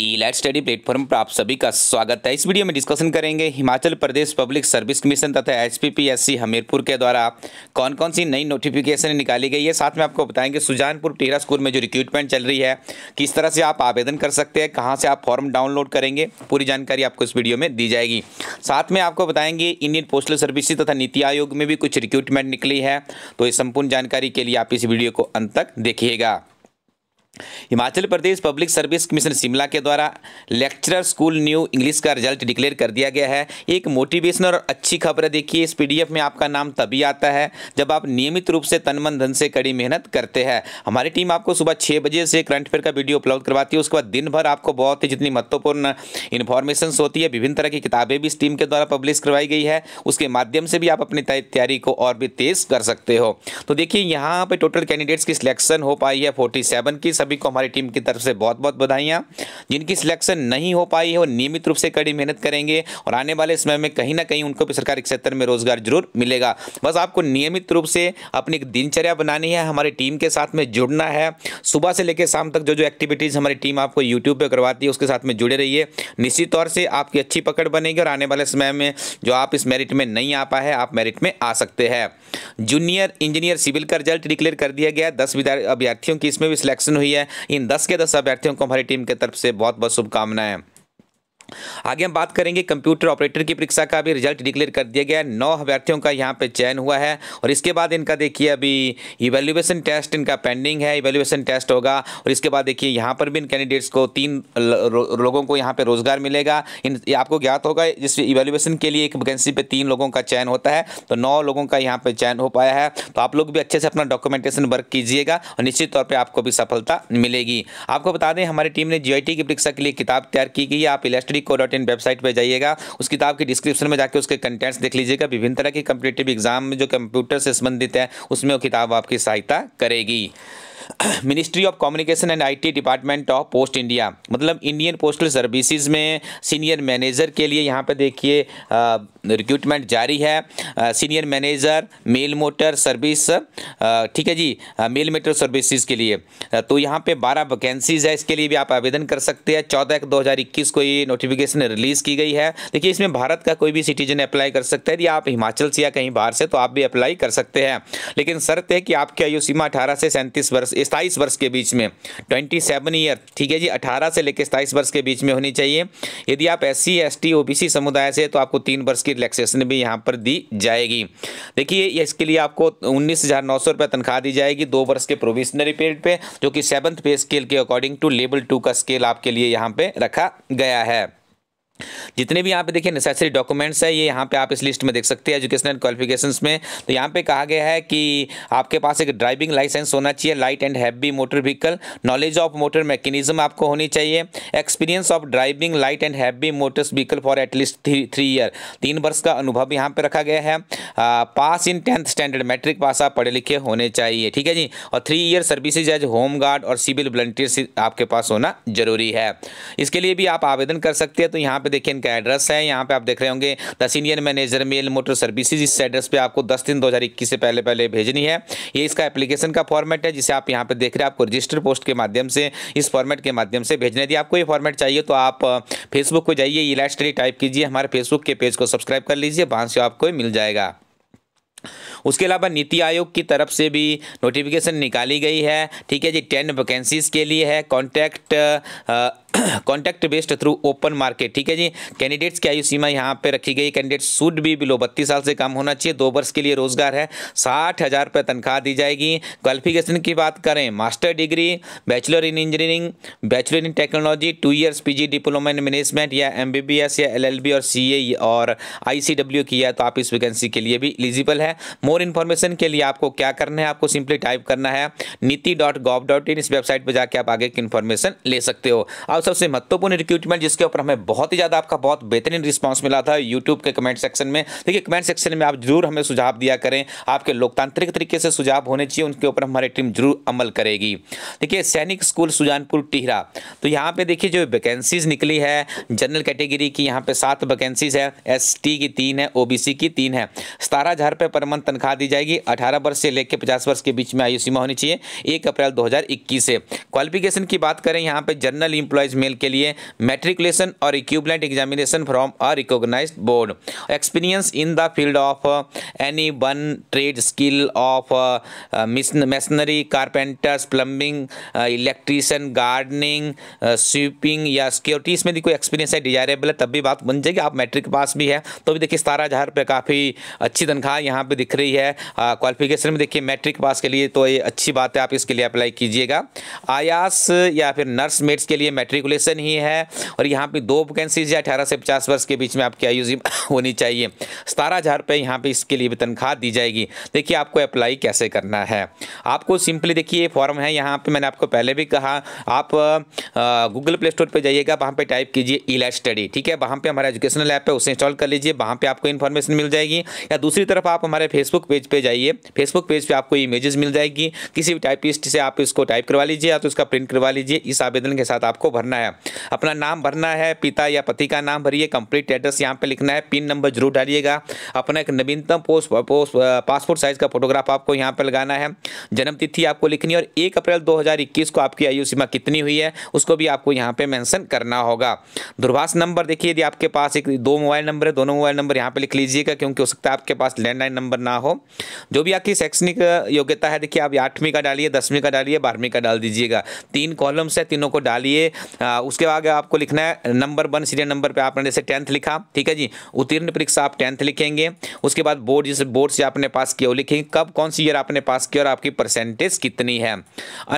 ई light study platform पर आप सभी का स्वागत है इस वीडियो में डिस्कशन करेंगे Himachal Pradesh public service commission तथा एसपीपीएससी हमीरपुर के द्वारा कौन कौन सी नई नोटिफिकेशन निकाली गई है साथ में आपको बताएंगे सुजानपुर टेरा स्कूल में जो रिक्रूटमेंट चल रही है किस तरह से आप आवेदन कर सकते हैं कहाँ से आप फॉर्म डाउनलोड करेंगे पूरी जानकारी आपको इस वीडियो में दी जाएगी साथ में आपको बताएंगे इंडियन पोस्टल सर्विस तथा नीति आयोग में भी कुछ रिक्रूटमेंट निकली है तो ये संपूर्ण जानकारी के लिए आप इस वीडियो को अंत तक देखिएगा Himachal Pradesh public service commission Shimla के द्वारा लेक्चरर स्कूल न्यू इंग्लिश का रिजल्ट डिक्लेयर कर दिया गया है एक मोटिवेशनल और अच्छी खबर है देखिए इस पीडीएफ में आपका नाम तभी आता है जब आप नियमित रूप से तन मन धन से कड़ी मेहनत करते हैं हमारी टीम आपको सुबह छः बजे से करंट अफेयर का वीडियो अपलोड करवाती है उसके बाद दिन भर आपको बहुत ही जितनी महत्वपूर्ण इन्फॉर्मेशन होती है विभिन्न तरह की किताबें भी इस टीम के द्वारा पब्लिश करवाई गई है उसके माध्यम से भी आप अपनी तैयारी को और भी तेज़ कर सकते हो तो देखिए यहाँ पर टोटल कैंडिडेट्स की सिलेक्शन हो पाई है फोर्टी की सभी को हमारी टीम की तरफ से बहुत बहुत बधाइयाँ जिनकी सिलेक्शन नहीं हो पाई है वो नियमित रूप से कड़ी मेहनत करेंगे और आने वाले समय में कहीं ना कहीं उनको भी सरकारी क्षेत्र में रोजगार जरूर मिलेगा बस आपको नियमित रूप से अपनी दिनचर्या बनानी है हमारी टीम के साथ में जुड़ना है सुबह से लेकर शाम तक जो जो एक्टिविटीज़ हमारी टीम आपको यूट्यूब पर करवाती है उसके साथ में जुड़े रहिए निश्चित तौर से आपकी अच्छी पकड़ बनेगी और आने वाले समय में जो आप इस मेरिट में नहीं आ पाए आप मेरिट में आ सकते हैं जूनियर इंजीनियर सिविल का रिजल्ट डिक्लेयर कर दिया गया दस अभ्यर्थियों की इसमें भी सिलेक्शन हुई है इन दस के दस अभ्यर्थियों को हमारी टीम की तरफ से बहुत बहुत शुभकामनाएं आगे हम बात करेंगे कंप्यूटर ऑपरेटर की परीक्षा का भी रिजल्ट डिक्लेयर कर दिया गया है नौ अभ्यर्थियों का यहाँ पे चयन हुआ है और इसके बाद इनका देखिए अभी इवेल्युएशन टेस्ट इनका पेंडिंग है इवेल्युएशन टेस्ट होगा और इसके बाद देखिए यहाँ पर भी इन कैंडिडेट्स को तीन लोगों को यहाँ पे रोजगार मिलेगा इन आपको ज्ञात होगा जिस इवेल्युएशन के लिए एक वैकेंसी पर तीन लोगों का चयन होता है तो नौ लोगों का यहाँ पर चयन हो पाया है तो आप लोग भी अच्छे से अपना डॉक्यूमेंटेशन वर्क कीजिएगा और निश्चित तौर पर आपको भी सफलता मिलेगी आपको बता दें हमारी टीम ने जी की परीक्षा के लिए किताब तैयार की गई है आप electric free co dot in website पर जाइएगा उस किताब की डिस्क्रिप्शन में जाकर उसके कंटेंट्स देख लीजिएगा विभिन्न तरह के कंपिटेटिव एग्जाम में जो कंप्यूटर से संबंधित है उसमें वो किताब आपकी सहायता करेगी ministry of communication and IT department of post India मतलब इंडियन पोस्टल सर्विसेज में सीनियर मैनेजर के लिए यहाँ पे देखिए रिक्रूटमेंट जारी है senior manager mail motor service ठीक है जी मेल मोटर सर्विसेज के लिए तो यहाँ पे बारह वैकेंसीज है इसके लिए भी आप आवेदन कर सकते हैं चौदह एक दो हज़ार इक्कीस को ये नोटिफिकेशन रिलीज़ की गई है देखिए इसमें भारत का कोई भी सिटीजन अप्लाई कर सकता है यदि आप हिमाचल से या कहीं बाहर से तो आप भी अप्लाई कर सकते हैं लेकिन शर्त है कि आपकी आयु सीमा अठारह से सैंतीस वर्ष सताईस वर्ष के बीच में ट्वेंटी सेवन ईयर ठीक है जी अठारह से लेकर सताइस वर्ष के बीच में होनी चाहिए यदि आप S C S T O B C समुदाय से तो आपको तीन वर्ष की रिलैक्सेशन भी यहाँ पर दी जाएगी देखिए इसके लिए आपको उन्नीस हज़ार नौ सौ रुपये तनख्वाह दी जाएगी दो वर्ष के प्रोविशनरी पीरियड पर जो कि सेवन्थ पे स्केल के अकॉर्डिंग टू लेवल टू का स्केल आपके लिए यहाँ पर रखा गया है जितने भी यहाँ पे देखिए नेसेसरी डॉक्यूमेंट्स है ये यहाँ पे आप इस लिस्ट में देख सकते हैं एजुकेशनल क्वालिफिकेशंस में तो यहाँ पे कहा गया है कि आपके पास एक ड्राइविंग लाइसेंस होना चाहिए light and heavy motor vehicle knowledge of motor mechanism आपको होनी चाहिए experience of driving light and heavy motors vehicle for at least three year तीन वर्ष का अनुभव यहाँ पर रखा गया है ah, pass in tenth standard matric pass आप पढ़े लिखे होने चाहिए ठीक है जी और three year services as home guard और सिविल वॉलंटियर आपके पास होना जरूरी है इसके लिए भी आप आवेदन कर सकते हैं तो यहाँ पे देखिए इनका एड्रेस है यहाँ पे आप देख रहे होंगे the senior manager mail motor services इस एड्रेस पे आपको दस दिन दो से पहले पहले भेजनी है ये इसका एप्लीकेशन का फॉर्मेट है जिसे आप यहाँ पे देख रहे हैं आपको रजिस्टर पोस्ट के माध्यम से इस फॉर्मेट के माध्यम से भेजने यदि आपको ये फॉर्मेट चाहिए तो आप फेसबुक पर जाइए ई लाइट टाइप कीजिए हमारे फेसबुक के पेज को सब्सक्राइब कर लीजिए वहाँ से आपको मिल जाएगा उसके अलावा नीति आयोग की तरफ से भी नोटिफिकेशन निकाली गई है ठीक है जी टेन वैकेंसीज के लिए है contact contact based through open market ठीक है जी कैंडिडेट्स की आयु सीमा यहाँ पे रखी गई कैंडिडेट शुड भी बिलो बत्तीस साल से कम होना चाहिए दो वर्ष के लिए रोजगार है साठ हज़ार रुपये तनख्वाह दी जाएगी क्वालिफिकेशन की बात करें master degree bachelor in engineering bachelor in technology two years जी डिप्लोमा इन मैनेजमेंट या एस या बी और ए और आईसीडब्ल्यू की है तो आप इस वैकेंसी के लिए भी एलिजिबल है मोर मोर इन्फॉर्मेशन के लिए आपको क्या करना है आपको सिंपली टाइप करना है नीति डॉट गॉव डॉट इन इस वेबसाइट पर जाकर आप आगे की इन्फॉर्मेशन ले सकते हो और सबसे महत्वपूर्ण रिक्रूटमेंट जिसके ऊपर हमें बहुत ही ज़्यादा आपका बहुत बेहतरीन रिस्पॉन्स मिला था यूट्यूब के कमेंट सेक्शन में देखिए कमेंट सेक्शन में आप जरूर हमें सुझाव दिया करें आपके लोकतांत्रिक तरीके से सुझाव होने चाहिए उनके ऊपर हमारी टीम जरूर अमल करेगी देखिए सैनिक स्कूल सुजानपुर टिहरा तो यहाँ पर देखिए जो वैकेंसीज निकली है जनरल कैटेगरी की यहाँ पर सात वैकेंसीज है एस की तीन है ओ की तीन है सतारह हज़ार रुपये पर मंथ तनख्वाह दी जाएगी अठारह वर्ष से लेकर पचास वर्ष के बीच में आयु सीमा होनी चाहिए एक अप्रैल 2021 से क्वालिफिकेशन की बात करें यहाँ पे जनरल इंप्लॉयज मेल के लिए मेट्रिकुलेशन और equipment examination from a recognise board experience in the field of any one trade skill of machinery carpenters plumbing electrician gardening sweeping या सिक्योरिटी इसमें भी कोई एक्सपीरियंस है डिजायरेबल है तब भी बात बन जाएगी आप मैट्रिक पास भी है तो भी देखिए सतारह हज़ार पे काफ़ी अच्छी तनख्वाह यहाँ पर दिख रही रही है क्वालिफिकेशन में देखिए मैट्रिक पास के लिए तो ये अच्छी बात है आप इसके लिए अप्लाई कीजिएगा आयास या फिर नर्स मेट्स के लिए मेट्रिकुलेशन ही है और यहाँ पर दो वैकेंसीज है अठारह से पचास वर्ष के बीच में आपकी आयु होनी चाहिए सतारह हज़ार रुपये यहाँ पर इसके लिए भी तनख्वाह दी जाएगी देखिए आपको अप्लाई कैसे करना है आपको सिंपली देखिए ये फॉर्म है यहाँ पर मैंने आपको पहले भी कहा आप गूगल प्ले स्टोर पर जाइएगा वहाँ पर टाइप कीजिए ई लाइट स्टडी ठीक है वहाँ पर हमारा एजुकेशनल ऐप है उसे इंस्टॉल कर लीजिए वहाँ पर आपको इन्फॉर्मेशन मिल जाएगी या दूसरी तरफ आप हमारे फेसबुक फेसबुक पेज पे जाइए फेसबुक पेज पे आपको इमेजेस मिल जाएगी किसी भी टाइपिस्ट से आप इसको टाइप करवा लीजिए या तो इसका प्रिंट करवा लीजिए इस आवेदन के साथ आपको भरना है अपना नाम भरना है पिता या पति का नाम भरिए कंप्लीट एड्रेस यहाँ पर लिखना है पिन नंबर जरूर डालिएगा अपना एक नवीनतम पोस्ट पासपोर्ट साइज़ का फोटोग्राफ आपको यहाँ पर लगाना है जन्मतिथि आपको लिखनी है और एक अप्रैल दो को आपकी आयु सीमा कितनी हुई है उसको भी आपको यहाँ पे मैंसन करना होगा दूरभाष नंबर देखिए यदि आपके पास एक दो मोबाइल नंबर है दोनों मोबाइल नंबर यहाँ पे लिख लीजिएगा क्योंकि हो सकता है आपके पास लैंडलाइन नंबर ना हो हो जो भी आपकी शैक्षणिक योग्यता है देखिए आप आठवीं का डालिए दसवीं का डालिए बारहवीं का डाल दीजिएगा तीन कॉलम्स है तीनों को डालिए उसके बाद आपको लिखना है नंबर वन सीरियल नंबर पर आपने जैसे टेंथ लिखा ठीक है जी उत्तीर्ण परीक्षा आप टेंथ लिखेंगे उसके बाद बोर्ड जिस बोर्ड से आपने पास किया वो लिखेंगे कब कौन सी ईयर आपने पास किया और आपकी परसेंटेज कितनी है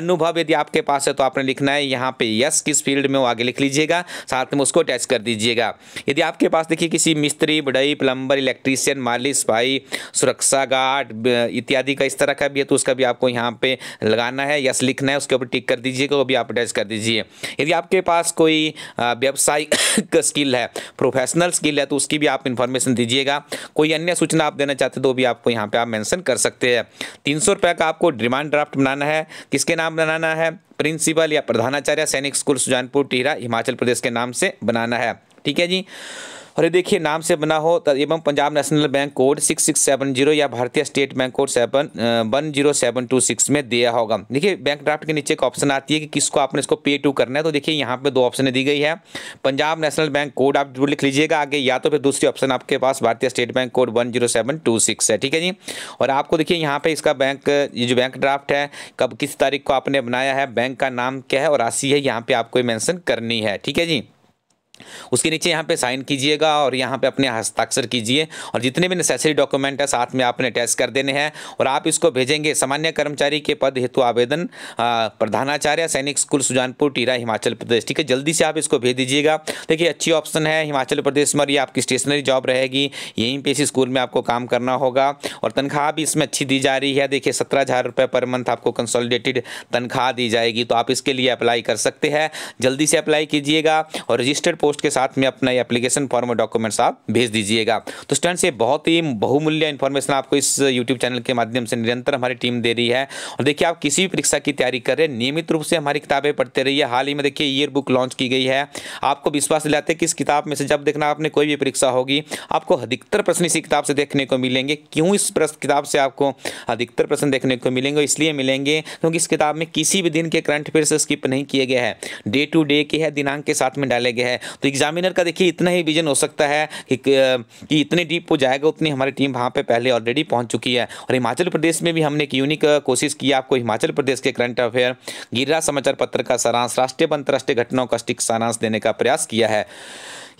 अनुभव यदि आपके पास है तो आपने लिखना है यहाँ पे यस किस फील्ड में वो आगे लिख लीजिएगा साथ में उसको अटैच कर दीजिएगा यदि आपके पास देखिए किसी मिस्त्री बढ़ई प्लम्बर इलेक्ट्रीशियन मालिश भाई सुरक्षा गुस्सा गाट इत्यादि का इस तरह का भी है तो उसका भी आपको यहाँ पे लगाना है यस लिखना है उसके ऊपर टिक कर दीजिएगा वो भी आप अटैच कर दीजिए यदि आपके पास कोई व्यावसायिक स्किल है प्रोफेशनल स्किल है तो उसकी भी आप इन्फॉर्मेशन दीजिएगा कोई अन्य सूचना आप देना चाहते तो भी आपको यहाँ पर आप मैंसन कर सकते हैं तीन का आपको डिमांड ड्राफ्ट बनाना है किसके नाम बनाना है प्रिंसिपल या प्रधानाचार्य सैनिक स्कूल सुजानपुर टीरा हिमाचल प्रदेश के नाम से बनाना है ठीक है जी और ये देखिए नाम से बना हो एवं Punjab national bank code six six seven zero या भारतीय state bank code seven one zero seven two six में दिया होगा देखिए बैंक ड्राफ्ट के नीचे एक ऑप्शन आती है कि किसको आपने इसको पे टू करना है तो देखिए यहाँ पे दो ऑप्शन दी गई है पंजाब नेशनल बैंक कोड आप लिख लीजिएगा आगे या तो फिर दूसरी ऑप्शन आपके पास भारतीय state bank code one zero seven two six है ठीक है जी और आपको देखिए यहाँ पे इसका बैंक ये जो बैंक ड्राफ्ट है कब किस तारीख को आपने बनाया है बैंक का नाम क्या है और राशि है यहाँ पे आपको मैंसन करनी है ठीक है जी उसके नीचे यहाँ पे साइन कीजिएगा और यहाँ पे अपने हस्ताक्षर कीजिए और जितने भी नेसेसरी डॉक्यूमेंट है साथ में आपने अटैच कर देने हैं और आप इसको भेजेंगे सामान्य कर्मचारी के पद हेतु आवेदन प्रधानाचार्य सैनिक स्कूल सुजानपुर टीरा हिमाचल प्रदेश ठीक है जल्दी से आप इसको भेज दीजिएगा देखिए अच्छी ऑप्शन है हिमाचल प्रदेश में और ये आपकी स्टेशनरी जॉब रहेगी यहीं पर इसी स्कूल में आपको काम करना होगा और तनख्वाह भी इसमें अच्छी दी जा रही है देखिए सत्रह हज़ार रुपये पर मंथ आपको कंसोलिडेटेड तनख्वाह दी जाएगी तो आप इसके लिए अप्लाई कर सकते हैं जल्दी से अप्लाई कीजिएगा और रजिस्टर्ड पोस्ट के साथ में अपना ये एप्लीकेशन फॉर्म और डॉक्यूमेंट्स आप भेज दीजिएगा तो स्टूडेंट्स ये बहुत ही बहुमूल्य इन्फॉर्मेशन आपको इस यूट्यूब चैनल के माध्यम से निरंतर हमारी टीम दे रही है और देखिए आप किसी भी परीक्षा की तैयारी कर रहे हैं नियमित रूप से हमारी किताबें पढ़ते रहिए हाल ही में देखिए ईयर बुक लॉन्च की गई है आपको विश्वास दिलाते हैं कि इस किताब में से जब देखना आपने कोई भी परीक्षा होगी आपको अधिकतर प्रश्न इसी किताब से देखने को मिलेंगे क्यों इस किताब से आपको अधिकतर प्रश्न देखने को मिलेंगे इसलिए मिलेंगे क्योंकि इस किताब में किसी भी दिन के करंट अफेयर से स्किप नहीं किए गए हैं डे टू डे के है दिनांक के साथ में डाले गए हैं तो एग्जामिनर का देखिए इतना ही विजन हो सकता है कि, कि इतने डीप वो जाएगा उतनी हमारी टीम वहाँ पर पहले ऑलरेडी पहुँच चुकी है और हिमाचल प्रदेश में भी हमने एक यूनिक कोशिश की आपको हिमाचल प्रदेश के करंट अफेयर गिर्रा समाचार पत्र का सारांश राष्ट्रीय अंतर्राष्ट्रीय घटनाओं का स्टिक सारांश देने का प्रयास किया है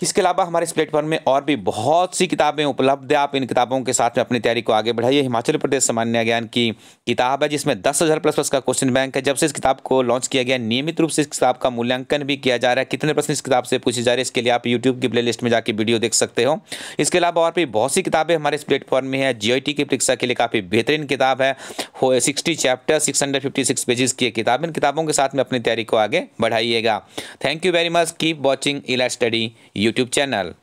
इसके अलावा हमारे इस प्लेटफॉर्म में और भी बहुत सी किताबें उपलब्ध है आप इन किताबों के साथ में अपनी तैयारी को आगे बढ़ाइए हिमाचल प्रदेश सामान्य ज्ञान की किताब है जिसमें दस हज़ार प्लस प्लस का क्वेश्चन बैंक है जब से इस किताब को लॉन्च किया गया नियमित रूप से इस किताब का मूल्यांकन भी किया जा रहा है कितने प्रश्न इस किताब से पूछे जा रहे हैं इसके लिए आप यूट्यूब की प्ले में जाकर वीडियो देख सकते हो इसके अलावा और भी बहुत सी किताबें हमारे इस प्लेटफॉर्म में है जी की परीक्षा के लिए काफ़ी बेहतरीन किताब है sixty chapter six six pages की किताब इन किताबों के साथ में अपनी तैयारी को आगे बढ़ाइएगा thank you very much keep watching Ila study you YouTube channel.